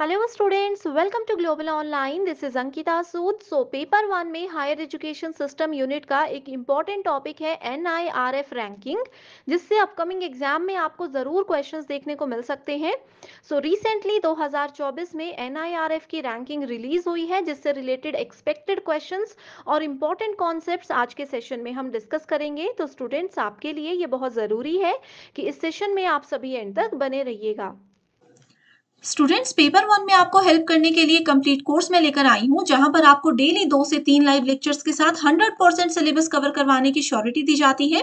Hello students welcome to global online this is Ankita Sood so paper one में higher education system unit का एक important topic है N I R F ranking जिससे upcoming exam में आपको ज़रूर क्वेश्चंस देखने को मिल सकते हैं सो so, रिसेंटली 2024 में एन आई आर एफ की रैंकिंग रिलीज हुई है जिससे रिलेटेड एक्सपेक्टेड क्वेश्चन और इम्पॉर्टेंट कॉन्सेप्ट आज के सेशन में हम डिस्कस करेंगे तो स्टूडेंट्स आपके लिए ये बहुत ज़रूरी है कि इस सेशन में आप सभी एंड तक बने रहिएगा स्टूडेंट्स पेपर वन में आपको हेल्प करने के लिए कंप्लीट कोर्स में लेकर आई हूं जहां पर आपको डेली दो से तीन लाइव लेक्चर्स के साथ 100 परसेंट सिलेबस कवर करवाने की श्योरिटी दी जाती है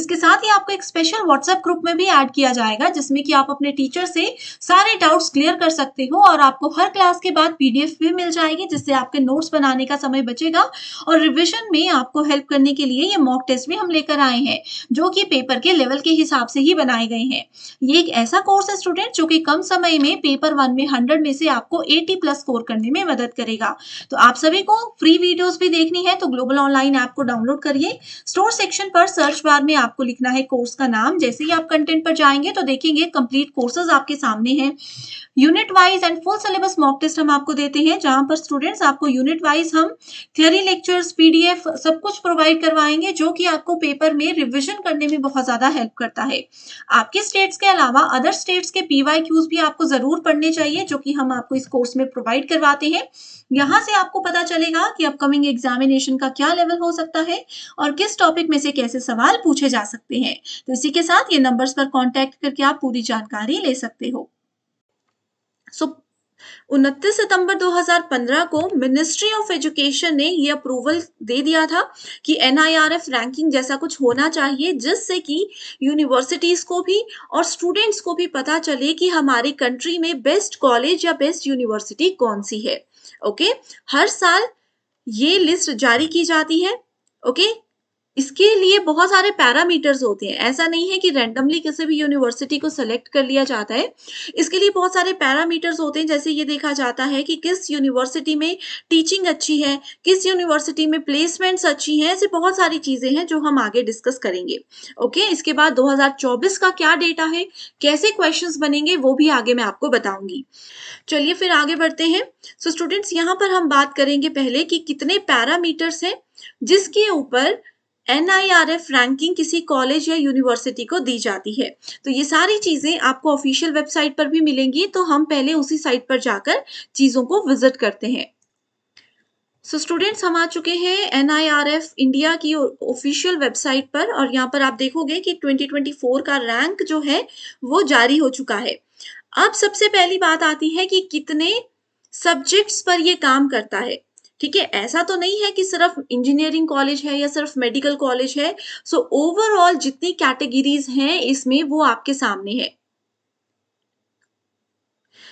इसके साथ ही आपको एक स्पेशल व्हाट्सएप ग्रुप में भी ऐड किया जाएगा जिसमें कि आप अपने टीचर से सारे डाउट्स क्लियर कर सकते हो और आपको हर क्लास के बाद पीडीएफ भी मिल जाएगी जिससे आपके नोट्स बनाने का समय बचेगा और रिविजन में आपको हेल्प करने के लिए ये मॉक टेस्ट भी हम लेकर आए हैं जो कि पेपर के लेवल के हिसाब से ही बनाए गए हैं ये एक ऐसा कोर्स है स्टूडेंट जो कि कम समय में पेपर वन में हंड्रेड में से आपको एटी प्लस स्कोर करने में मदद करेगा तो आप सभी को फ्री वीडियोस भी देखनी है तो ग्लोबल ऑनलाइन ऐप को डाउनलोड करिए स्टोर सेक्शन पर सर्च बार में आपको लिखना है कोर्स का नाम जैसे ही आप कंटेंट पर जाएंगे तो देखेंगे कंप्लीट कोर्सेज आपके सामने हैं unit wise and full syllabus mock test हम आपको देते हैं जहां पर स्टूडेंट्स आपको यूनिट वाइज हम थियोरी लेक्चर्स पीडीएफ सब कुछ प्रोवाइड करवाएंगे जो कि आपको पेपर में रिवीजन करने में बहुत ज्यादा हेल्प करता है आपके स्टेट्स के अलावा अदर स्टेट्स के पीवाई भी आपको जरूर जरूर पढ़ने चाहिए जो कि हम आपको इस कोर्स में प्रोवाइड करवाते हैं यहाँ से आपको पता चलेगा कि अपकमिंग एग्जामिनेशन का क्या लेवल हो सकता है और किस टॉपिक में से कैसे सवाल पूछे जा सकते हैं तो इसी के साथ ये नंबर्स पर कॉन्टैक्ट करके आप पूरी जानकारी ले सकते हो सो so, 29 सितंबर 2015 को मिनिस्ट्री ऑफ एजुकेशन ने ये अप्रूवल दे दिया था कि एन रैंकिंग जैसा कुछ होना चाहिए जिससे कि यूनिवर्सिटीज़ को भी और स्टूडेंट्स को भी पता चले कि हमारी कंट्री में बेस्ट कॉलेज या बेस्ट यूनिवर्सिटी कौन सी है ओके हर साल ये लिस्ट जारी की जाती है ओके okay? इसके लिए बहुत सारे पैरामीटर्स होते हैं ऐसा नहीं है कि रैंडमली किसी भी यूनिवर्सिटी को सेलेक्ट कर लिया जाता है इसके लिए बहुत सारे पैरामीटर्स होते हैं जैसे ये देखा जाता है कि किस यूनिवर्सिटी में टीचिंग अच्छी है किस यूनिवर्सिटी में प्लेसमेंट्स अच्छी हैं ऐसे बहुत सारी चीज़ें हैं जो हम आगे डिस्कस करेंगे ओके इसके बाद दो का क्या डेटा है कैसे क्वेश्चन बनेंगे वो भी आगे मैं आपको बताऊँगी चलिए फिर आगे बढ़ते हैं सो स्टूडेंट्स यहाँ पर हम बात करेंगे पहले कि कितने पैरामीटर्स हैं जिसके ऊपर एनआईआरएफ रैंकिंग किसी कॉलेज या यूनिवर्सिटी को दी जाती है तो ये सारी चीजें आपको ऑफिशियल वेबसाइट पर भी मिलेंगी तो हम पहले उसी साइट पर जाकर चीजों को विजिट करते हैं सो so, स्टूडेंट्स हम आ चुके हैं एन इंडिया की ऑफिशियल वेबसाइट पर और यहाँ पर आप देखोगे कि 2024 का रैंक जो है वो जारी हो चुका है अब सबसे पहली बात आती है कि कितने सब्जेक्ट्स पर ये काम करता है ठीक है ऐसा तो नहीं है कि सिर्फ इंजीनियरिंग कॉलेज है या सिर्फ मेडिकल कॉलेज है सो so, ओवरऑल जितनी कैटेगरीज हैं इसमें वो आपके सामने है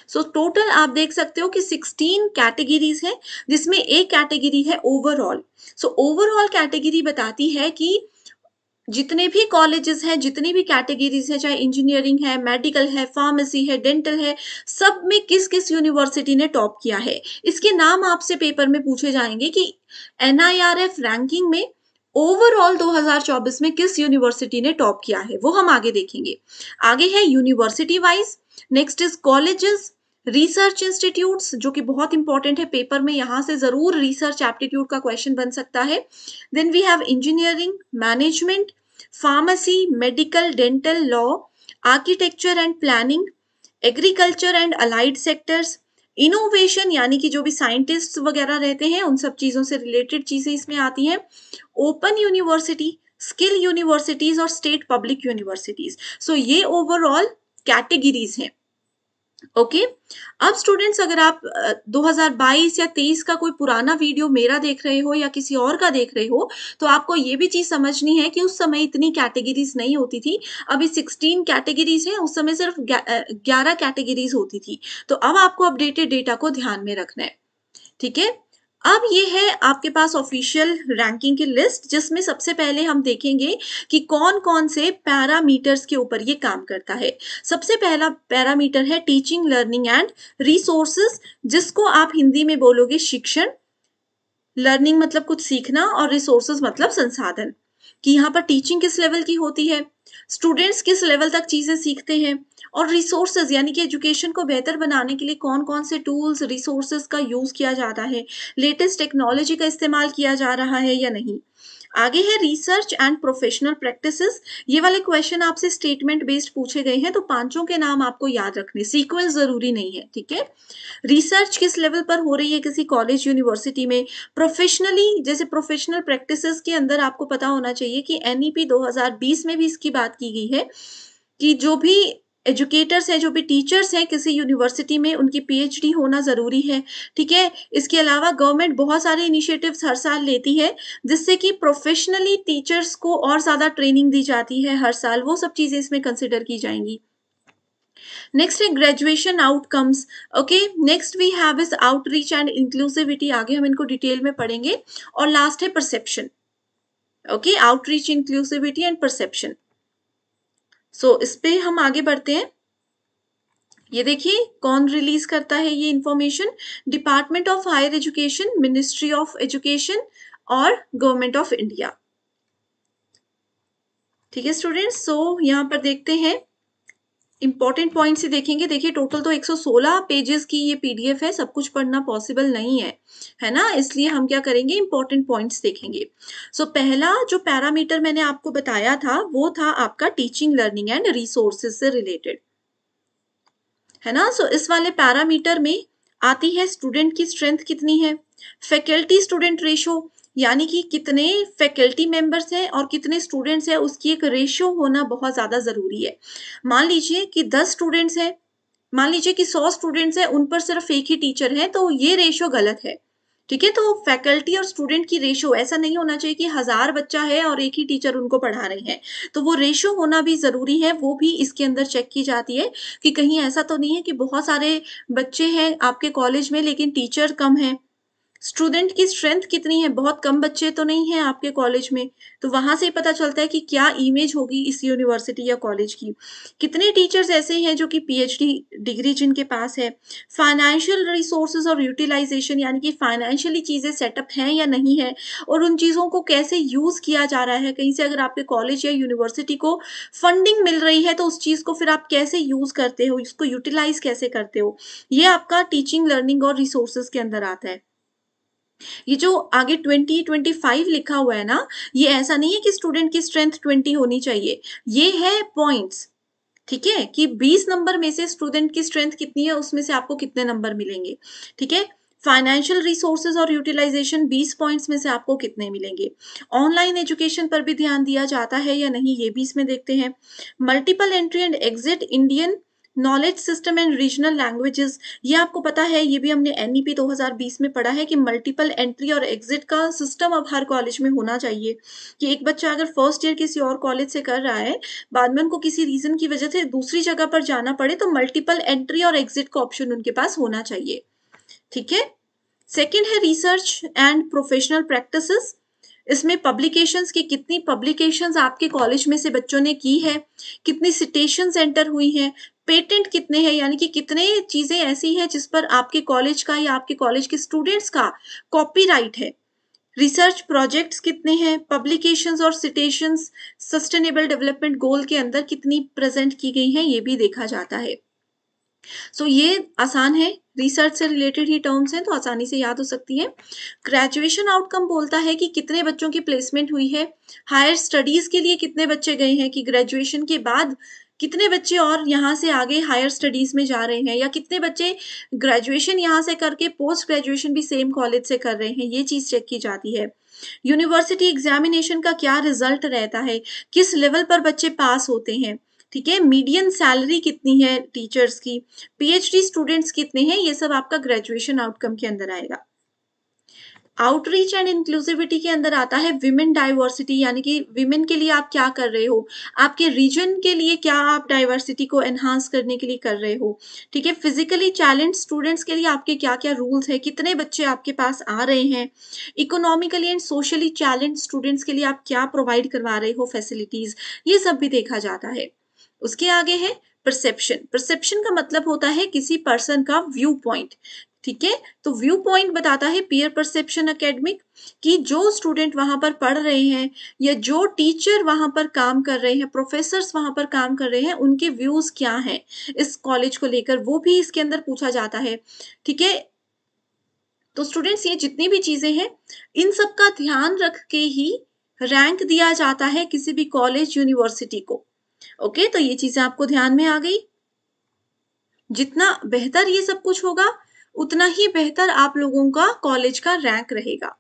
सो so, टोटल आप देख सकते हो कि 16 कैटेगरीज हैं जिसमें एक कैटेगरी है ओवरऑल सो ओवरऑल कैटेगरी बताती है कि जितने भी कॉलेजेस हैं जितनी भी कैटेगरीज हैं चाहे इंजीनियरिंग है मेडिकल है फार्मेसी है डेंटल है सब में किस किस यूनिवर्सिटी ने टॉप किया है इसके नाम आपसे पेपर में पूछे जाएंगे कि एन रैंकिंग में ओवरऑल 2024 में किस यूनिवर्सिटी ने टॉप किया है वो हम आगे देखेंगे आगे है university wise next is colleges research institutes जो कि बहुत इंपॉर्टेंट है पेपर में यहाँ से जरूर रिसर्च एप्टीट्यूड का क्वेश्चन बन सकता है then we have engineering management pharmacy, medical, dental, law, architecture and planning agriculture and allied sectors innovation यानी कि जो भी साइंटिस्ट वगैरह रहते हैं उन सब चीजों से रिलेटेड चीजें इसमें आती हैं ओपन यूनिवर्सिटी स्किल यूनिवर्सिटीज और स्टेट पब्लिक यूनिवर्सिटीज सो ये ओवरऑल कैटेगरीज हैं ओके okay? अब स्टूडेंट्स अगर आप 2022 या 23 का कोई पुराना वीडियो मेरा देख रहे हो या किसी और का देख रहे हो तो आपको ये भी चीज समझनी है कि उस समय इतनी कैटेगरीज नहीं होती थी अभी 16 कैटेगरीज हैं उस समय सिर्फ 11 कैटेगरीज होती थी तो अब आपको अपडेटेड डेटा को ध्यान में रखना है ठीक है अब ये है आपके पास ऑफिशियल रैंकिंग की लिस्ट जिसमें सबसे पहले हम देखेंगे कि कौन कौन से पैरामीटर्स के ऊपर ये काम करता है सबसे पहला पैरामीटर है टीचिंग लर्निंग एंड रिसोर्सेस जिसको आप हिंदी में बोलोगे शिक्षण लर्निंग मतलब कुछ सीखना और रिसोर्सेज मतलब संसाधन कि यहाँ पर टीचिंग किस लेवल की होती है स्टूडेंट्स किस लेवल तक चीज़ें सीखते हैं और रिसोर्सेज यानी कि एजुकेशन को बेहतर बनाने के लिए कौन कौन से टूल्स रिसोर्सेज का यूज़ किया जाता है लेटेस्ट टेक्नोलॉजी का इस्तेमाल किया जा रहा है या नहीं आगे है रिसर्च एंड प्रोफेशनल प्रैक्टिसेस ये वाले क्वेश्चन आपसे स्टेटमेंट बेस्ड पूछे गए हैं तो पांचों के नाम आपको याद रखने सीक्वेंस जरूरी नहीं है ठीक है रिसर्च किस लेवल पर हो रही है किसी कॉलेज यूनिवर्सिटी में प्रोफेशनली जैसे प्रोफेशनल प्रैक्टिसेस के अंदर आपको पता होना चाहिए कि एनईपी e 2020 में भी इसकी बात की गई है कि जो भी एजुकेटर्स हैं जो भी टीचर्स हैं किसी यूनिवर्सिटी में उनकी पीएचडी होना ज़रूरी है ठीक है इसके अलावा गवर्नमेंट बहुत सारे इनिशिएटिव्स हर साल लेती है जिससे कि प्रोफेशनली टीचर्स को और ज़्यादा ट्रेनिंग दी जाती है हर साल वो सब चीज़ें इसमें कंसिडर की जाएंगी नेक्स्ट है graduation outcomes okay next we have is outreach and inclusivity आगे हम इनको डिटेल में पढ़ेंगे और लास्ट है perception okay outreach inclusivity and perception so so, इस पे हम आगे बढ़ते हैं ये देखिए कौन रिलीज करता है ये information department of higher education ministry of education और गवर्नमेंट ऑफ इंडिया ठीक है स्टूडेंट्स सो यहाँ पर देखते हैं इंपॉर्टेंट पॉइंट से देखेंगे देखिए टोटल तो 116 पेजेस की ये पीडीएफ है सब कुछ पढ़ना पॉसिबल नहीं है है ना इसलिए हम क्या करेंगे इंपॉर्टेंट पॉइंट्स देखेंगे सो so, पहला जो पैरामीटर मैंने आपको बताया था वो था आपका टीचिंग लर्निंग एंड रिसोर्सेज से रिलेटेड है ना सो so, इस वाले पैरामीटर में आती है स्टूडेंट की स्ट्रेंथ कितनी है फैकल्टी स्टूडेंट रेशो यानी कि कितने फैकल्टी मेंबर्स हैं और कितने स्टूडेंट्स हैं उसकी एक रेशियो होना बहुत ज़्यादा ज़रूरी है मान लीजिए कि दस स्टूडेंट्स हैं मान लीजिए कि सौ स्टूडेंट्स हैं उन पर सिर्फ एक ही टीचर है तो ये रेशियो गलत है ठीक है तो फैकल्टी और स्टूडेंट की रेशियो ऐसा नहीं होना चाहिए कि हजार बच्चा है और एक ही टीचर उनको पढ़ा रहे हैं तो वो रेशियो होना भी जरूरी है वो भी इसके अंदर चेक की जाती है कि कहीं ऐसा तो नहीं है कि बहुत सारे बच्चे हैं आपके कॉलेज में लेकिन टीचर कम है स्टूडेंट की स्ट्रेंथ कितनी है बहुत कम बच्चे तो नहीं है आपके कॉलेज में तो वहां से ही पता चलता है कि क्या इमेज होगी इस यूनिवर्सिटी या कॉलेज की कितने टीचर्स ऐसे हैं जो कि पीएचडी डिग्री जिनके पास है फाइनेंशियल रिसोर्सेज और यूटिलाइजेशन यानी कि फाइनेंशियली चीज़ें सेटअप हैं या नहीं है और उन चीज़ों को कैसे यूज़ किया जा रहा है कहीं से अगर आपके कॉलेज या यूनिवर्सिटी को फंडिंग मिल रही है तो उस चीज़ को फिर आप कैसे यूज़ करते हो इसको यूटिलाइज कैसे करते हो ये आपका टीचिंग लर्निंग और रिसोर्सेज के अंदर आता है ये जो आगे ट्वेंटी ट्वेंटी फाइव लिखा हुआ है ना ये ऐसा नहीं है कि स्टूडेंट की स्ट्रेंथ ट्वेंटी होनी चाहिए ये है पॉइंट्स ठीक है कि बीस नंबर में से स्टूडेंट की स्ट्रेंथ कितनी है उसमें से आपको कितने नंबर मिलेंगे ठीक है फाइनेंशियल रिसोर्सेज और यूटिलाइजेशन 20 पॉइंट्स में से आपको कितने मिलेंगे ऑनलाइन एजुकेशन पर भी ध्यान दिया जाता है या नहीं ये भी इसमें देखते हैं multiple entry and exit Indian knowledge system and regional languages ये आपको पता है ये भी हमने एन 2020 e में पढ़ा है कि मल्टीपल एंट्री और एग्जिट का सिस्टम अब हर कॉलेज में होना चाहिए कि एक बच्चा अगर फर्स्ट ईयर किसी और कॉलेज से कर रहा है बाद में उनको किसी रीजन की वजह से दूसरी जगह पर जाना पड़े तो मल्टीपल एंट्री और एग्जिट का ऑप्शन उनके पास होना चाहिए ठीक है सेकेंड है रिसर्च एंड प्रोफेशनल प्रैक्टिस इसमें पब्लिकेशंस की कितनी पब्लिकेशंस आपके कॉलेज में से बच्चों ने की है कितनी सिटेशन एंटर हुई हैं पेटेंट कितने हैं यानी कि कितने चीजें ऐसी हैं जिस पर आपके कॉलेज का या आपके कॉलेज के स्टूडेंट्स का कॉपीराइट है रिसर्च प्रोजेक्ट्स कितने हैं पब्लिकेशंस और सिटेशंस सस्टेनेबल डेवलपमेंट गोल के अंदर कितनी प्रेजेंट की गई हैं ये भी देखा जाता है सो so, ये आसान है रिसर्च से रिलेटेड ही टर्म्स हैं तो आसानी से याद हो सकती है ग्रेजुएशन आउटकम बोलता है कि कितने बच्चों की प्लेसमेंट हुई है हायर स्टडीज के लिए कितने बच्चे गए हैं कि ग्रेजुएशन के बाद कितने बच्चे और यहाँ से आगे हायर स्टडीज़ में जा रहे हैं या कितने बच्चे ग्रेजुएशन यहाँ से करके पोस्ट ग्रेजुएशन भी सेम कॉलेज से कर रहे हैं ये चीज़ चेक की जाती है यूनिवर्सिटी एग्जामिनेशन का क्या रिजल्ट रहता है किस लेवल पर बच्चे पास होते हैं ठीक है मीडियम सैलरी कितनी है टीचर्स की पीएचडी स्टूडेंट्स कितने हैं ये सब आपका ग्रेजुएशन आउटकम के अंदर आएगा आउटरीच एंड इंक्लूसिविटी के अंदर आता है विमेन डाइवर्सिटी यानी कि विमेन के लिए आप क्या कर रहे हो आपके रीजन के लिए क्या आप डाइवर्सिटी को एनहांस करने के लिए कर रहे हो ठीक है फिजिकली चैलेंज स्टूडेंट्स के लिए आपके क्या क्या रूल्स हैं कितने बच्चे आपके पास आ रहे हैं economically and socially challenge students के लिए आप क्या प्रोवाइड करवा रहे हो फैसिलिटीज ये सब भी देखा जाता है उसके आगे है परसेप्शन परसेप्शन का मतलब होता है किसी पर्सन का व्यू पॉइंट ठीक है तो व्यू पॉइंट बताता है पीयर परसेप्शन अकेडमिक कि जो स्टूडेंट वहां पर पढ़ रहे हैं या जो टीचर वहां पर काम कर रहे हैं प्रोफेसर्स वहां पर काम कर रहे हैं उनके व्यूज क्या हैं इस कॉलेज को लेकर वो भी इसके अंदर पूछा जाता है ठीक है तो स्टूडेंट्स ये जितनी भी चीजें हैं इन सब का ध्यान रख के ही रैंक दिया जाता है किसी भी कॉलेज यूनिवर्सिटी को ओके तो ये चीजें आपको ध्यान में आ गई जितना बेहतर ये सब कुछ होगा उतना ही बेहतर आप लोगों का कॉलेज का रैंक रहेगा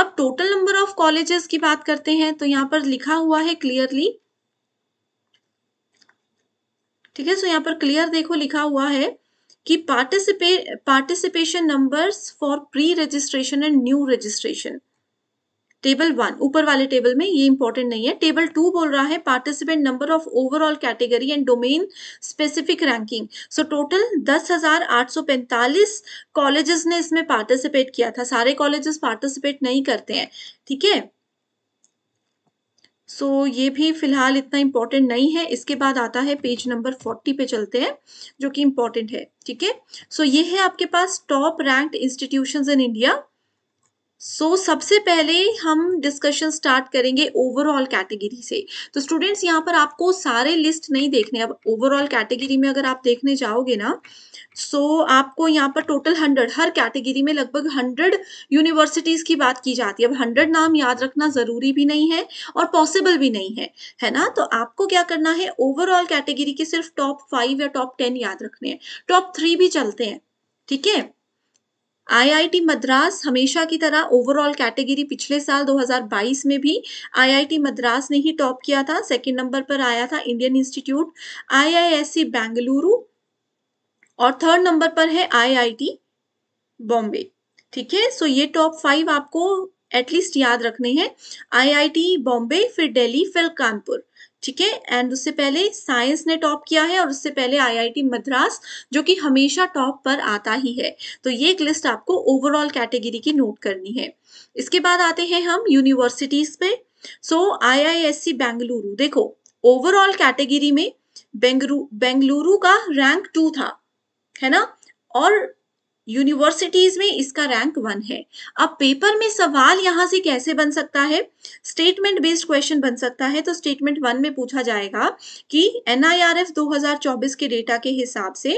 अब टोटल नंबर ऑफ कॉलेजेस की बात करते हैं तो यहां पर लिखा हुआ है क्लियरली ठीक है सो यहां पर क्लियर देखो लिखा हुआ है कि पार्टिसिपे participation numbers for pre registration and new registration table one ऊपर वाले टेबल में ये इंपॉर्टेंट नहीं है टेबल टू बोल रहा है participant number of overall category and domain specific ranking so total दस कॉलेजेस ने इसमें पार्टिसिपेट किया था सारे कॉलेजेस पार्टिसिपेट नहीं करते हैं ठीक है सो so, ये भी फिलहाल इतना इम्पॉर्टेंट नहीं है इसके बाद आता है पेज नंबर फोर्टी पे चलते हैं जो कि इम्पॉर्टेंट है ठीक है सो ये है आपके पास top ranked institutions in India so so, सबसे पहले हम डिस्कशन स्टार्ट करेंगे ओवरऑल कैटेगरी से तो स्टूडेंट्स यहाँ पर आपको सारे लिस्ट नहीं देखने अब ओवरऑल कैटेगरी में अगर आप देखने जाओगे ना सो so, आपको यहाँ पर टोटल हंड्रेड हर कैटेगरी में लगभग हंड्रेड यूनिवर्सिटीज़ की बात की जाती है अब हंड्रेड नाम याद रखना ज़रूरी भी नहीं है और पॉसिबल भी नहीं है है ना तो आपको क्या करना है ओवरऑल कैटेगरी के सिर्फ टॉप फाइव या टॉप टेन याद रखने हैं टॉप थ्री भी चलते हैं ठीक है आईआईटी मद्रास हमेशा की तरह ओवरऑल कैटेगरी पिछले साल 2022 में भी आईआईटी मद्रास ने ही टॉप किया था सेकंड नंबर पर आया था इंडियन इंस्टीट्यूट आईआईएससी बेंगलुरु और थर्ड नंबर पर है आईआईटी बॉम्बे ठीक है सो ये टॉप फाइव आपको एटलीस्ट याद रखने हैं आईआईटी बॉम्बे फिर दिल्ली फिर कानपुर ठीक है एंड उससे पहले साइंस ने टॉप किया है और उससे पहले आईआईटी मद्रास जो कि हमेशा टॉप पर आता ही है तो ये एक लिस्ट आपको ओवरऑल कैटेगरी की नोट करनी है इसके बाद आते हैं हम यूनिवर्सिटीज पे सो so, आईआईएससी बेंगलुरु देखो ओवरऑल कैटेगरी में बेंगलुरु का रैंक टू था है ना और यूनिवर्सिटीज में इसका रैंक वन है अब पेपर में सवाल यहाँ से कैसे बन सकता है स्टेटमेंट बेस्ड क्वेश्चन बन सकता है तो स्टेटमेंट वन में पूछा जाएगा कि एन 2024 के डेटा के हिसाब से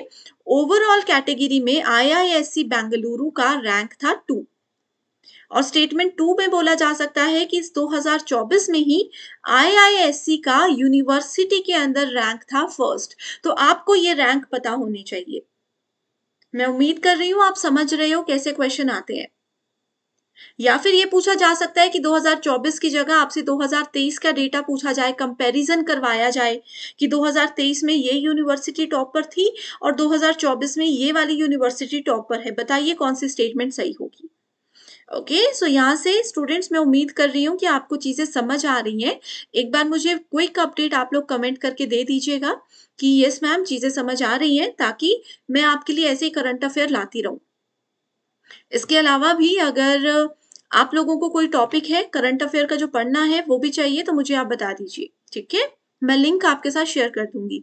ओवरऑल कैटेगरी में आईआईएससी बेंगलुरु का रैंक था टू और स्टेटमेंट टू में बोला जा सकता है कि इस 2024 में ही आईआईएससी का यूनिवर्सिटी के अंदर रैंक था फर्स्ट तो आपको ये रैंक पता होनी चाहिए मैं उम्मीद कर रही हूँ आप समझ रहे हो कैसे क्वेश्चन आते हैं या फिर ये पूछा जा सकता है कि 2024 की जगह आपसे 2023 का डेटा पूछा जाए कंपैरिजन करवाया जाए कि 2023 में ये यूनिवर्सिटी टॉप पर थी और 2024 में ये वाली यूनिवर्सिटी टॉप पर है बताइए कौन सी स्टेटमेंट सही होगी ओके सो यहाँ से स्टूडेंट्स मैं उम्मीद कर रही हूँ कि आपको चीज़ें समझ आ रही हैं एक बार मुझे क्विक अपडेट आप लोग कमेंट करके दे दीजिएगा कि यस मैम चीज़ें समझ आ रही हैं ताकि मैं आपके लिए ऐसे ही करंट अफेयर लाती रहूँ इसके अलावा भी अगर आप लोगों को कोई टॉपिक है करंट अफेयर का जो पढ़ना है वो भी चाहिए तो मुझे आप बता दीजिए ठीक है मैं लिंक आपके साथ शेयर कर दूंगी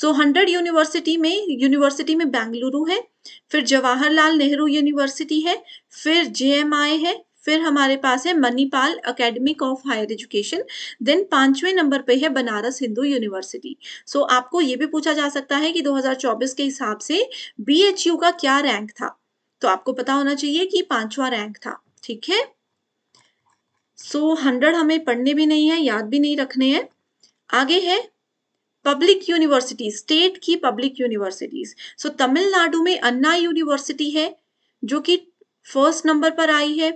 सो हंड्रेड यूनिवर्सिटी में यूनिवर्सिटी में बेंगलुरु है फिर जवाहरलाल नेहरू यूनिवर्सिटी है फिर जेएमआई है फिर हमारे पास है Manipal academic of higher education then पांचवें नंबर पे है Banaras Hindu university so so, आपको ये भी पूछा जा सकता है कि 2024 के हिसाब से बीएचयू का क्या रैंक था तो आपको पता होना चाहिए कि पांचवा रैंक था ठीक है सो so, हंड्रेड हमें पढ़ने भी नहीं है याद भी नहीं रखने हैं आगे है पब्लिक यूनिवर्सिटी स्टेट की पब्लिक यूनिवर्सिटीज सो तमिलनाडु में अन्ना यूनिवर्सिटी है जो कि फर्स्ट नंबर पर आई है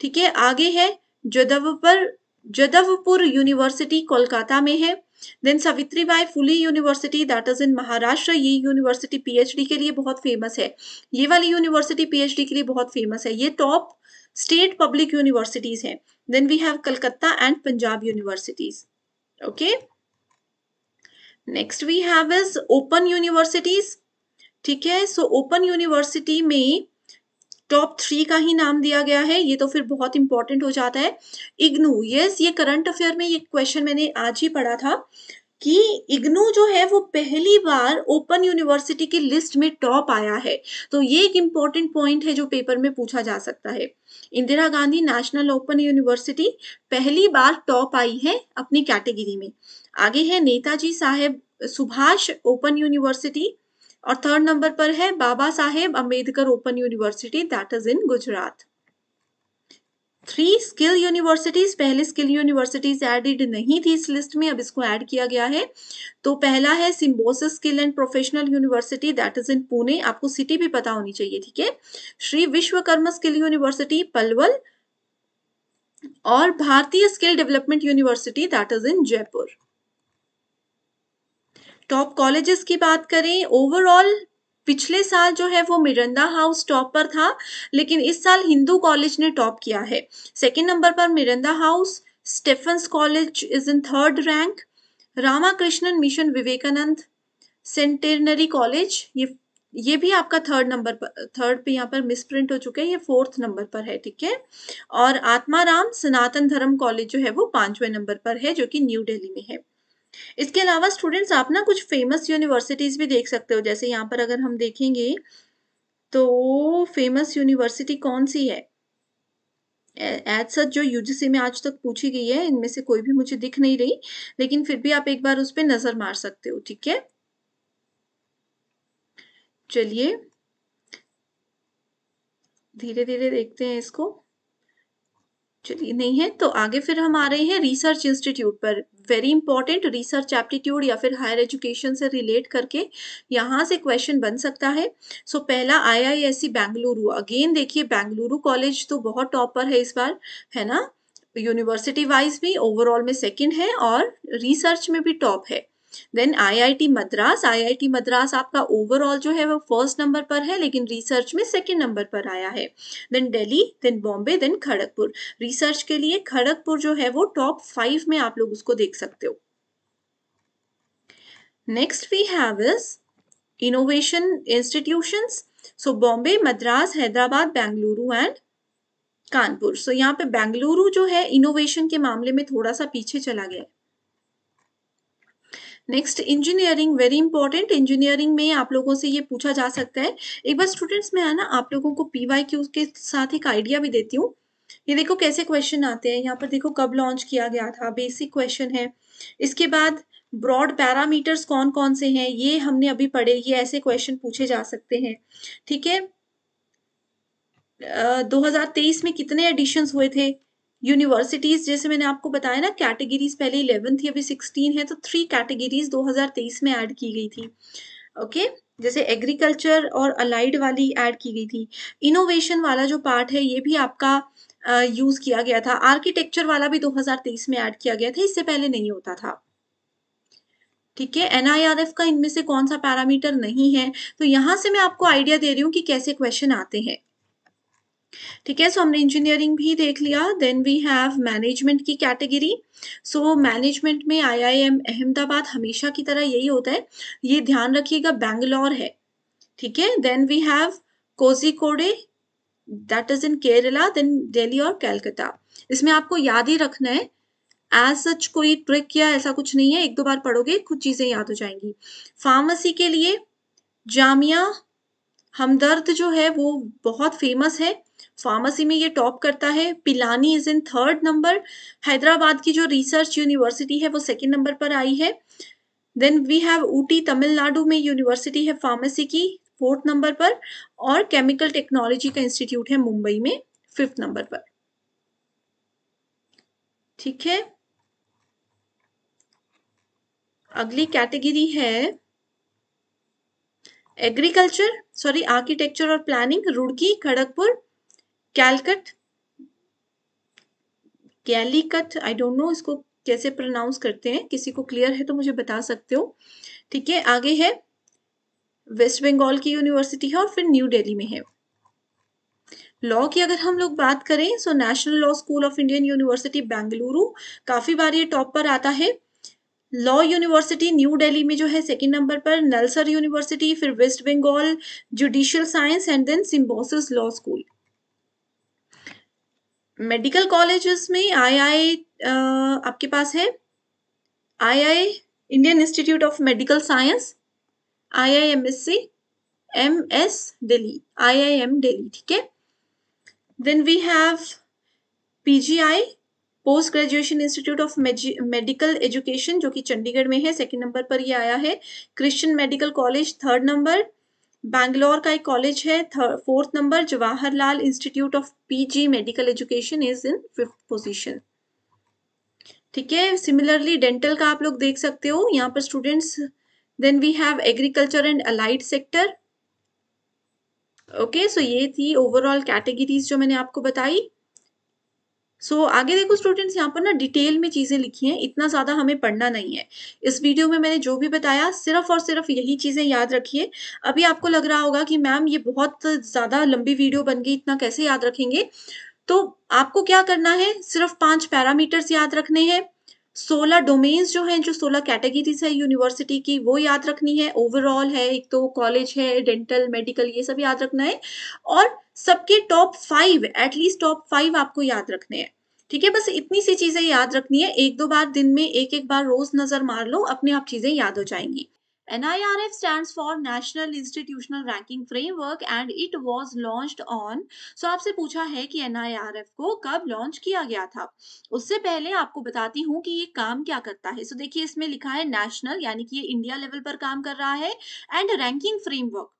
ठीक है आगे है जदवपुर जदवपुर यूनिवर्सिटी कोलकाता में है then Savitri Bai Phule university that is in Maharashtra ये यूनिवर्सिटी पीएचडी के लिए बहुत फेमस है ये वाली यूनिवर्सिटी पीएचडी के लिए बहुत फेमस है ये टॉप स्टेट पब्लिक यूनिवर्सिटीज हैं then we have Calcutta and Punjab universities okay next we have is open universities ठीक है सो ओपन यूनिवर्सिटी में टॉप थ्री का ही नाम दिया गया है ये तो फिर बहुत इंपॉर्टेंट हो जाता है इग्नू यस yes, ये करंट अफेयर में ये क्वेश्चन मैंने आज ही पढ़ा था कि इग्नू जो है वो पहली बार ओपन यूनिवर्सिटी की लिस्ट में टॉप आया है तो ये एक इम्पॉर्टेंट पॉइंट है जो पेपर में पूछा जा सकता है Indira Gandhi national open university पहली बार टॉप आई है अपनी कैटेगरी में आगे है नेताजी साहेब सुभाष ओपन यूनिवर्सिटी और थर्ड नंबर पर है Baba Saheb Ambedkar open university that is in Gujarat three skill universities पहले स्किल यूनिवर्सिटीज एडेड नहीं थी इस लिस्ट में अब इसको ऐड किया गया है तो पहला है Symbiosis skill and professional university that is in Pune आपको सिटी भी पता होनी चाहिए ठीक है श्री विश्वकर्मा स्किल यूनिवर्सिटी पलवल और Bharatiya skill development university that is in Jaipur top colleges की बात करें ओवरऑल पिछले साल जो है वो मिरंदा हाउस टॉप पर था लेकिन इस साल हिंदू कॉलेज ने टॉप किया है सेकेंड नंबर पर Miranda House Stephens college is in third rank Ramakrishnan mission Vivekananda centenary college ये ये भी आपका थर्ड नंबर पर थर्ड पे यहाँ पर मिसप्रिंट हो चुके हैं ये फोर्थ नंबर पर है ठीक है और आत्माराम सनातन धर्म कॉलेज जो है वो पांचवें नंबर पर है जो कि न्यू दिल्ली में है इसके अलावा स्टूडेंट्स आप ना कुछ फेमस यूनिवर्सिटीज़ भी देख सकते हो जैसे यहाँ पर अगर हम देखेंगे तो फेमस यूनिवर्सिटी कौन सी है एज सच जो यूजीसी में आज तक पूछी गई है इनमें से कोई भी मुझे दिख नहीं रही लेकिन फिर भी आप एक बार उस पर नज़र मार सकते हो ठीक है चलिए धीरे धीरे देखते हैं इसको चलिए नहीं है तो आगे फिर हम आ रहे हैं रिसर्च इंस्टीट्यूट पर वेरी इंपॉर्टेंट रिसर्च एप्टीट्यूड या फिर हायर एजुकेशन से रिलेट करके यहाँ से क्वेश्चन बन सकता है सो so, पहला आईआईएससी बेंगलुरु अगेन देखिए बेंगलुरु कॉलेज तो बहुत टॉप पर है इस बार है ना यूनिवर्सिटी वाइज भी ओवरऑल में सेकेंड है और रिसर्च में भी टॉप है then IIT Madras IIT Madras आपका ओवरऑल जो है वो फर्स्ट नंबर पर है लेकिन रिसर्च में सेकेंड नंबर पर आया है then Delhi then Bombay then Kharagpur research के लिए खड़गपुर जो है वो टॉप फाइव में आप लोग उसको देख सकते हो next we have is innovation institution so Bombay Madras Hyderabad Bengaluru and Kanpur so so, यहाँ पे बेंगलुरु जो है इनोवेशन के मामले में थोड़ा सा पीछे चला गया है next engineering very important engineering में आप लोगों से ये पूछा जा सकता है एक बार स्टूडेंट्स में आना आप लोगों को पी वाई क्यू के साथ एक आइडिया भी देती हूँ ये देखो कैसे क्वेश्चन आते हैं यहाँ पर देखो कब लॉन्च किया गया था बेसिक क्वेश्चन है इसके बाद ब्रॉड पैरामीटर्स कौन कौन से हैं ये हमने अभी पढ़े ये ऐसे क्वेश्चन पूछे जा सकते हैं ठीक है दो तेईस में कितने एडिशंस हुए थे यूनिवर्सिटीज़ जैसे मैंने आपको बताया ना कैटेगरीज पहले इलेवन थी अभी सिक्सटीन है तो थ्री कैटेगरीज 2023 में ऐड की गई थी ओके okay? जैसे एग्रीकल्चर और अलाइड वाली ऐड की गई थी इनोवेशन वाला जो पार्ट है ये भी आपका यूज़ किया गया था आर्किटेक्चर वाला भी 2023 में ऐड किया गया था इससे पहले नहीं होता था ठीक है एनआईआरएफ का इनमें से कौन सा पैरामीटर नहीं है तो यहाँ से मैं आपको आइडिया दे रही हूँ कि कैसे क्वेश्चन आते हैं ठीक है सो हमने इंजीनियरिंग भी देख लिया देन वी हैव मैनेजमेंट की कैटेगरी सो मैनेजमेंट में आईआईएम अहमदाबाद हमेशा की तरह यही होता है ये ध्यान रखिएगा बैंगलोर है ठीक है then we have Kode that is in Kerala then Delhi और कैलकाता इसमें आपको याद ही रखना है एज सच कोई ट्रिक या ऐसा कुछ नहीं है एक दो बार पढ़ोगे कुछ चीजें याद हो जाएंगी फार्मेसी के लिए जामिया हमदर्द जो है वो बहुत फेमस है फार्मेसी में ये टॉप करता है Pilani is in third number Hyderabad की जो रिसर्च यूनिवर्सिटी है वो सेकेंड नंबर पर आई है then we have Ooty Tamil Nadu में यूनिवर्सिटी है फार्मेसी की फोर्थ नंबर पर और केमिकल टेक्नोलॉजी का इंस्टीट्यूट है मुंबई में फिफ्थ नंबर पर ठीक है अगली कैटेगरी है एग्रीकल्चर सॉरी आर्किटेक्चर और planning Roorkee Kharagpur Calicut Calicut I don't know इसको कैसे प्रोनाउंस करते हैं किसी को क्लियर है तो मुझे बता सकते हो ठीक है आगे है वेस्ट बंगाल की यूनिवर्सिटी है और फिर न्यू दिल्ली में है लॉ की अगर हम लोग बात करें so national law school of Indian university Bengaluru काफी बार ये टॉप पर आता है लॉ यूनिवर्सिटी न्यू दिल्ली में जो है सेकंड नंबर पर नलसर यूनिवर्सिटी फिर west Bengal judicial science and then Symbiosis law school medical colleges में आई आई आपके पास है I I Indian institute of medical science I I M S C M S Delhi I I M Delhi ठीक है then we have P G I post graduation institute of medical education जो कि चंडीगढ़ में है second number पर ये आया है Christian medical college third number Bangalore का एक कॉलेज है fourth number Jawaharlal institute of PG medical education is in fifth position ठीक है सिमिलरली डेंटल का आप लोग देख सकते हो यहाँ पर students then we have agriculture and allied sector okay so ये थी ओवरऑल कैटेगरीज जो मैंने आपको बताई सो so, आगे देखो स्टूडेंट्स यहाँ पर ना डिटेल में चीज़ें लिखी हैं इतना ज़्यादा हमें पढ़ना नहीं है इस वीडियो में मैंने जो भी बताया सिर्फ और सिर्फ यही चीज़ें याद रखिए अभी आपको लग रहा होगा कि मैम ये बहुत ज़्यादा लंबी वीडियो बन गई इतना कैसे याद रखेंगे तो आपको क्या करना है सिर्फ पांच पैरामीटर्स याद रखने हैं सोलह डोमेन्स जो हैं जो सोलह कैटेगरीज है यूनिवर्सिटी की वो याद रखनी है ओवरऑल है एक तो कॉलेज है डेंटल मेडिकल ये सब याद रखना है और सबके top five at least top five आपको याद रखने हैं ठीक है बस इतनी सी चीजें याद रखनी है एक दो बार दिन में एक एक बार रोज नजर मार लो अपने आप चीजें याद हो जाएंगी NIRF stands for National Institutional Ranking Framework and it was launched on so आपसे पूछा है कि NIRF को कब लॉन्च किया गया था उससे पहले आपको बताती हूँ कि ये काम क्या करता है सो so, देखिए इसमें लिखा है नेशनल यानी कि ये इंडिया लेवल पर काम कर रहा है एंड रैंकिंग फ्रेमवर्क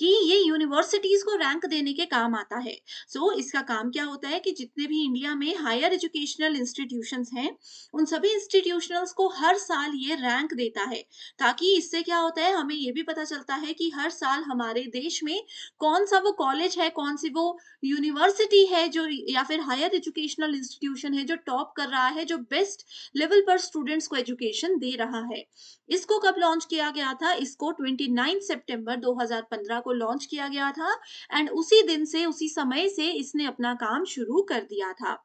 कि ये यूनिवर्सिटीज को रैंक देने के काम आता है सो so, इसका काम क्या होता है कि जितने भी इंडिया में हायर एजुकेशनल इंस्टीट्यूशन हैं उन सभी इंस्टीट्यूशन को हर साल ये रैंक देता है ताकि इससे क्या होता है हमें ये भी पता चलता है कि हर साल हमारे देश में कौन सा वो कॉलेज है कौन सी वो यूनिवर्सिटी है जो या फिर हायर एजुकेशनल इंस्टीट्यूशन है जो टॉप कर रहा है जो बेस्ट लेवल पर स्टूडेंट्स को एजुकेशन दे रहा है इसको कब लॉन्च किया गया था इसको 29 सितंबर 2015 को लॉन्च किया गया था एंड उसी दिन से उसी समय से इसने अपना काम शुरू कर दिया था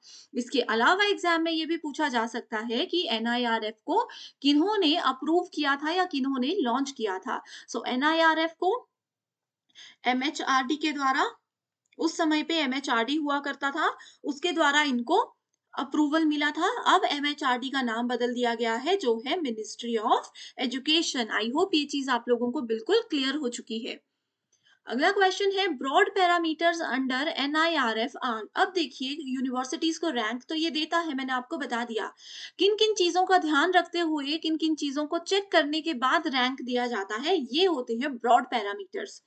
इसके अलावा एग्जाम में ये भी पूछा जा सकता है कि एन को किन्हों ने अप्रूव किया था या किन्होंने लॉन्च किया था सो so, एनआईआरएफ को एम के द्वारा उस समय पे एमएचआरडी हुआ करता था उसके द्वारा इनको अप्रूवल मिला था अब एमएचआरडी का नाम बदल दिया गया है जो है ministry of education I hope ये चीज आप लोगों को बिल्कुल क्लियर हो चुकी है अगला क्वेश्चन है broad parameters under NIRF are अब देखिए यूनिवर्सिटीज को रैंक तो ये देता है मैंने आपको बता दिया किन किन चीजों का ध्यान रखते हुए किन किन चीजों को चेक करने के बाद रैंक दिया जाता है ये होते हैं ब्रॉड पैरामीटर्स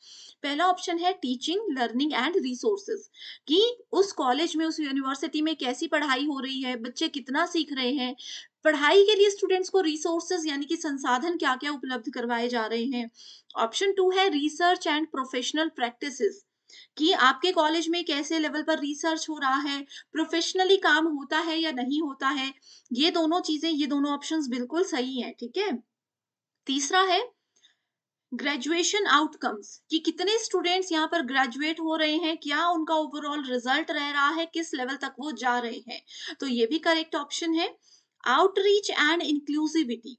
पहला ऑप्शन है टीचिंग लर्निंग एंड रिसोर्सेज कि उस कॉलेज में उस यूनिवर्सिटी में कैसी पढ़ाई हो रही है बच्चे कितना सीख रहे हैं पढ़ाई के लिए स्टूडेंट्स को रिसोर्सेज यानी कि संसाधन क्या क्या उपलब्ध करवाए जा रहे हैं ऑप्शन टू है रिसर्च एंड प्रोफेशनल प्रैक्टिसेस कि आपके कॉलेज में कैसे लेवल पर रिसर्च हो रहा है प्रोफेशनली काम होता है या नहीं होता है ये दोनों चीजें ये दोनों ऑप्शंस बिल्कुल सही हैं ठीक है तीसरा है ग्रेजुएशन आउटकम्स कि कितने स्टूडेंट्स यहाँ पर ग्रेजुएट हो रहे हैं क्या उनका ओवरऑल रिजल्ट रह रहा है किस लेवल तक वो जा रहे हैं तो ये भी करेक्ट ऑप्शन है आउटरीच एंड इंक्लूसिविटी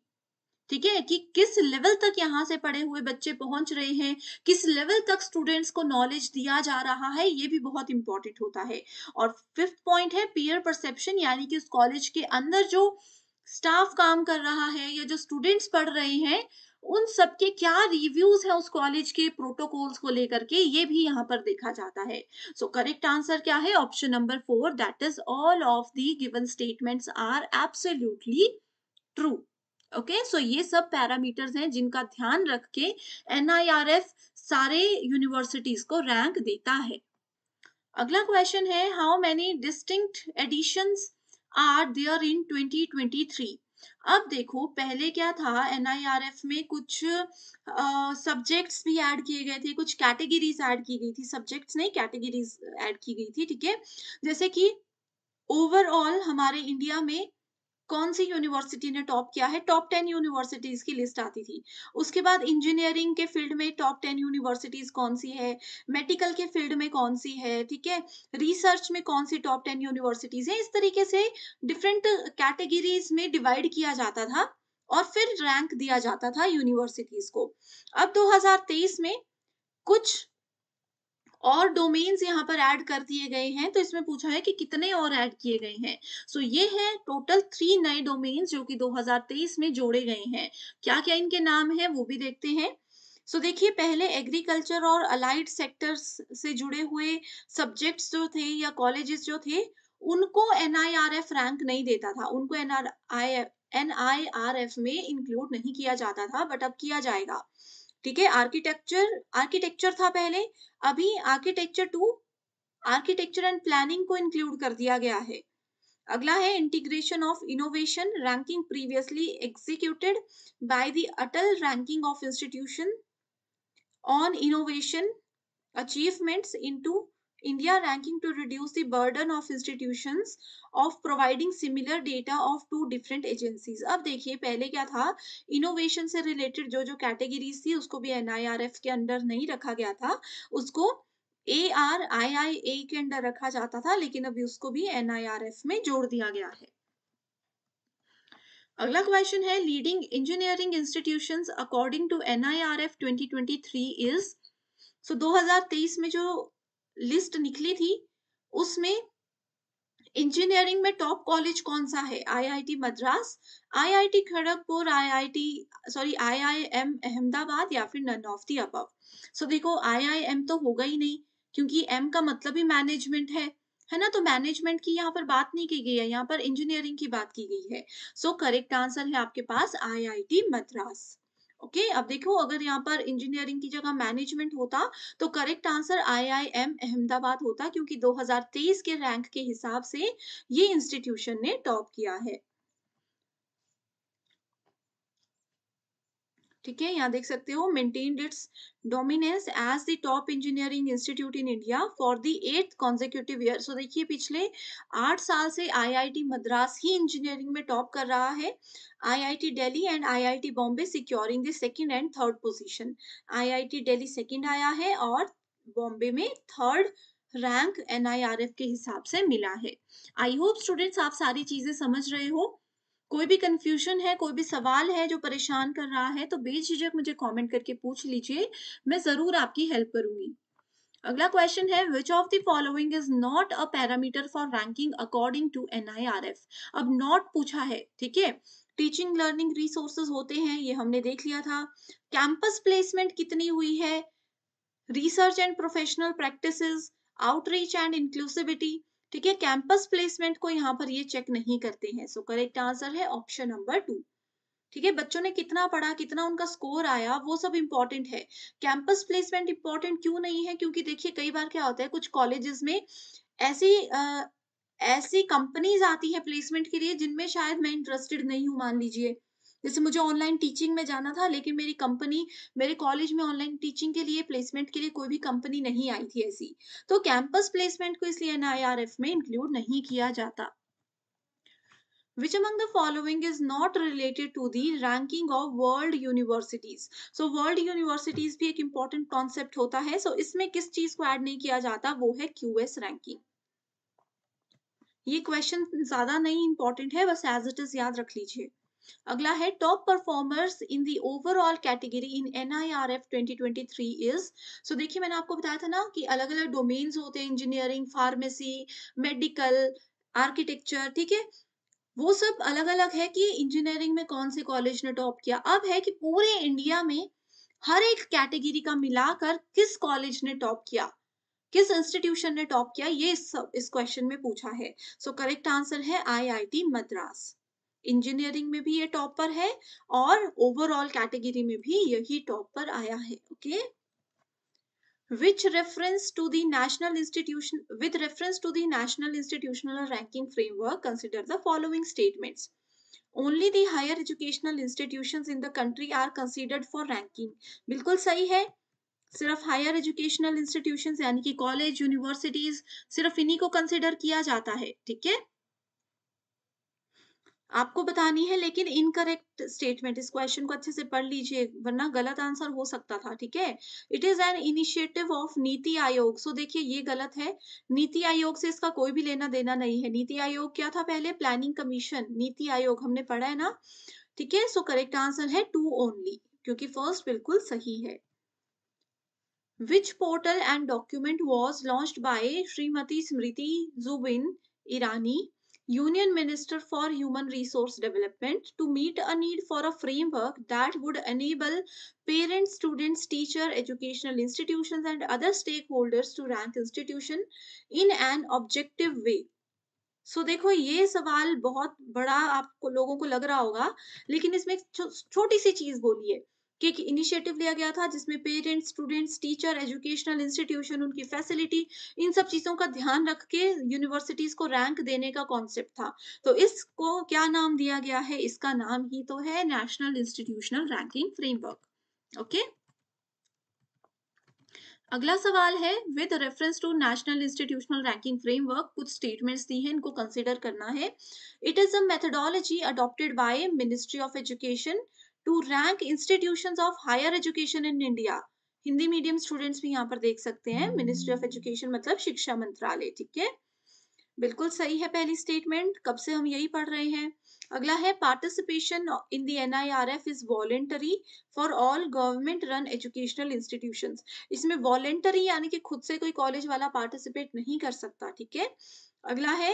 ठीक है कि किस लेवल तक यहाँ से पढ़े हुए बच्चे पहुंच रहे हैं किस लेवल तक स्टूडेंट्स को नॉलेज दिया जा रहा है ये भी बहुत इंपॉर्टेंट होता है और फिफ्थ पॉइंट है पीयर परसेप्शन यानी कि उस कॉलेज के अंदर जो स्टाफ काम कर रहा है या जो स्टूडेंट्स पढ़ रहे हैं उन सब के क्या रिव्यूज है उस कॉलेज के प्रोटोकॉल्स को लेकर के ये भी यहाँ पर देखा जाता है सो करेक्ट आंसर क्या है option number four that is all of the given statements are absolutely true okay okay, so so ये सब पैरामीटर्स हैं जिनका ध्यान रख के एन सारे यूनिवर्सिटीज को रैंक देता है अगला क्वेश्चन है how many distinct editions are there in 2023 अब देखो पहले क्या था एनआईआरएफ में कुछ सब्जेक्ट्स भी ऐड किए गए थे कुछ कैटेगरीज ऐड की गई थी सब्जेक्ट्स नहीं कैटेगरीज ऐड की गई थी ठीक है जैसे कि ओवरऑल हमारे इंडिया में कौन सी यूनिवर्सिटी ने टॉप किया है टॉप टेन यूनिवर्सिटीज की लिस्ट आती थी उसके बाद इंजीनियरिंग के फील्ड में टॉप टेन यूनिवर्सिटीज कौन सी है मेडिकल के फील्ड में कौन सी है ठीक है रिसर्च में कौन सी टॉप टेन यूनिवर्सिटीज है इस तरीके से डिफरेंट कैटेगरीज में डिवाइड किया जाता था और फिर रैंक दिया जाता था यूनिवर्सिटीज को अब 2023 में कुछ और डोमेन्स यहाँ पर ऐड कर दिए गए हैं तो इसमें पूछा है कि कितने और ऐड किए गए हैं सो so, ये है टोटल थ्री नए डोमेन्स जो कि 2023 में जोड़े गए हैं क्या क्या इनके नाम है वो भी देखते हैं सो so, देखिए पहले एग्रीकल्चर और अलाइड सेक्टर्स से जुड़े हुए सब्जेक्ट्स जो थे या कॉलेजेस जो थे उनको एन रैंक नहीं देता था उनको एन एनआईआरएफ में इंक्लूड नहीं किया जाता था बट अब किया जाएगा ठीक है आर्किटेक्चर आर्किटेक्चर था पहले अभी architecture to architecture and planning को इंक्लूड कर दिया गया है अगला है integration of innovation ranking previously executed by the Atal ranking of institution on innovation achievements into India ranking to reduce the burden of institutions of providing similar data of two different agencies. ab dekhiye pehle kya tha innovation se related jo jo categories thi usko bhi nirf ke under nahi rakha gaya tha usko A R I I A के under रखा जाता था लेकिन अभी उसको भी N I are में जोड़ दिया गया है अगला क्वेश्चन है leading engineering institution according to N I R F twenty twenty three is so दो हजार तेईस में जो लिस्ट निकली थी उसमें इंजीनियरिंग में टॉप कॉलेज कौन सा है IIT Madras IIT Kharagpur IIT sorry IIM Ahmedabad या फिर none of the above so देखो आईआईएम तो होगा ही नहीं क्योंकि एम का मतलब ही मैनेजमेंट है है ना तो मैनेजमेंट की यहाँ पर बात नहीं की गई है यहाँ पर इंजीनियरिंग की बात की गई है सो करेक्ट आंसर है आपके पास आई मद्रास ओके okay, अब देखो अगर यहाँ पर इंजीनियरिंग की जगह मैनेजमेंट होता तो करेक्ट आंसर आईआईएम अहमदाबाद होता क्योंकि 2023 के रैंक के हिसाब से ये इंस्टीट्यूशन ने टॉप किया है ठीक है यहाँ देख सकते हो maintain its dominance as the top engineering institute in India for the eight consecutive year so देखिए पिछले आठ साल से आईआईटी मद्रास ही इंजीनियरिंग में टॉप कर रहा है IIT Delhi and IIT Bombay securing the second and third position IIT Delhi second आया है और बॉम्बे में थर्ड रैंक एन के हिसाब से मिला है आई होप स्टूडेंट्स आप सारी चीजें समझ रहे हो कोई भी कंफ्यूजन है कोई भी सवाल है जो परेशान कर रहा है तो बेझिझक मुझे कमेंट करके पूछ लीजिए मैं जरूर आपकी हेल्प करूंगी अगला क्वेश्चन है which of the following is not a parameter for ranking according to N अब नॉट पूछा है ठीक है टीचिंग लर्निंग रिसोर्सेज होते हैं ये हमने देख लिया था कैंपस प्लेसमेंट कितनी हुई है research and professional practices outreach and inclusivity ठीक है कैंपस प्लेसमेंट को यहाँ पर ये चेक नहीं करते हैं सो करेक्ट आंसर है ऑप्शन नंबर टू ठीक है बच्चों ने कितना पढ़ा कितना उनका स्कोर आया वो सब इम्पॉर्टेंट है कैंपस प्लेसमेंट इम्पॉर्टेंट क्यों नहीं है क्योंकि देखिए कई बार क्या होता है कुछ कॉलेजेस में ऐसी आ, ऐसी कंपनीज आती है प्लेसमेंट के लिए जिनमें शायद मैं इंटरेस्टेड नहीं हूँ मान लीजिए जैसे मुझे ऑनलाइन टीचिंग में जाना था लेकिन मेरी कंपनी मेरे कॉलेज में ऑनलाइन टीचिंग के लिए प्लेसमेंट के लिए कोई भी कंपनी नहीं आई थी ऐसी तो कैंपस प्लेसमेंट को इसलिए एन में इंक्लूड नहीं किया जाता which among the following is not related to the ranking of world universities so world universities भी एक important concept होता है so इसमें किस चीज को add नहीं किया जाता वो है QS ranking ये क्वेश्चन ज्यादा नहीं इंपॉर्टेंट है बस एज इट इज याद रख लीजिए अगला है top performers in the overall category in N I R F twenty twenty is so देखिए मैंने आपको बताया था ना कि अलग अलग डोमेन्स होते हैं इंजीनियरिंग फार्मेसी मेडिकल आर्किटेक्चर ठीक है वो सब अलग अलग है कि इंजीनियरिंग में कौन से कॉलेज ने टॉप किया अब है कि पूरे इंडिया में हर एक कैटेगरी का मिलाकर किस कॉलेज ने टॉप किया किस इंस्टीट्यूशन ने टॉप किया ये इस, इस क्वेश्चन में पूछा है सो करेक्ट आंसर है आईआईटी मद्रास इंजीनियरिंग में भी ये टॉप पर है और ओवरऑल कैटेगरी में भी यही टॉप पर आया है okay okay? which reference to the national institution with reference to the national institutional ranking framework consider the following statements only the higher educational institutions in the country are considered for ranking बिल्कुल सही है सिर्फ higher educational institution यानी कि college universities सिर्फ इन्हीं को consider किया जाता है ठीक है आपको बतानी है लेकिन इनकरेक्ट स्टेटमेंट इस क्वेश्चन को अच्छे से पढ़ लीजिए वरना गलत आंसर हो सकता था ठीक है it is an initiative of NITI Aayog सो देखिए ये गलत है नीति आयोग से इसका कोई भी लेना देना नहीं है नीति आयोग क्या था पहले प्लानिंग कमीशन नीति आयोग हमने पढ़ा है ना ठीक है सो करेक्ट आंसर है टू ओनली क्योंकि फर्स्ट बिल्कुल सही है which portal and document was launched by Shrimati Smriti Zubin Irani Union Minister for Human Resource Development to meet a need for a framework that would enable parents, students, teacher, educational institutions and other stakeholders to rank institution in an objective way. So so, देखो ये सवाल बहुत बड़ा आपको लोगों को लग रहा होगा लेकिन इसमें एक छो, छोटी सी चीज बोली है कि एक इनिशिएटिव लिया गया था जिसमें parents students teacher educational institution उनकी फैसिलिटी इन सब चीज़ों का ध्यान रख के यूनिवर्सिटीज़ को रैंक देने का कॉन्सेप्ट था तो इसको क्या नाम दिया गया है इसका नाम ही तो है national institutional ranking framework okay अगला सवाल है with reference to national institutional ranking framework कुछ स्टेटमेंट्स दी हैं इनको कंसिडर करना है it is a methodology adopted by ministry of education to rank institution of higher education in India Hindi medium students भी यहाँ पर देख सकते हैं मिनिस्ट्री ऑफ एजुकेशन मतलब शिक्षा मंत्रालय ठीक है बिल्कुल सही है पहली स्टेटमेंट कब से हम यही पढ़ रहे हैं अगला है participation in the N I R F is voluntary for all government run educational institution इसमें वॉलेंटरी यानी कि खुद से कोई कॉलेज वाला पार्टिसिपेट नहीं कर सकता ठीक है अगला है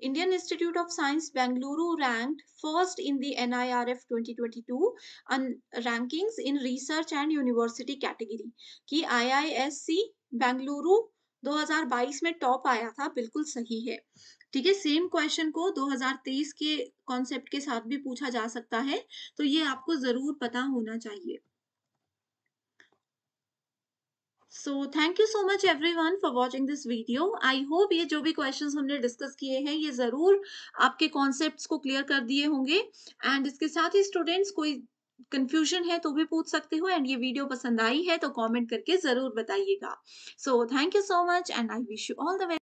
Indian Institute of Science Bangalore ranked first in the NIRF 2022 rankings in research and university category कि आईआईएससी बेंगलुरु 2022 में टॉप आया था बिल्कुल सही है ठीक है सेम क्वेश्चन को 2023 के कॉन्सेप्ट के साथ भी पूछा जा सकता है तो ये आपको जरूर पता होना चाहिए so thank you so much everyone for watching this video I hope ये जो भी क्वेश्चन हमने डिस्कस किए हैं ये ज़रूर आपके कॉन्सेप्ट को क्लियर कर दिए होंगे एंड इसके साथ ही स्टूडेंट्स कोई कंफ्यूजन है तो भी पूछ सकते हो एंड ये वीडियो पसंद आई है तो कमेंट करके ज़रूर बताइएगा so thank you so much and I wish you all the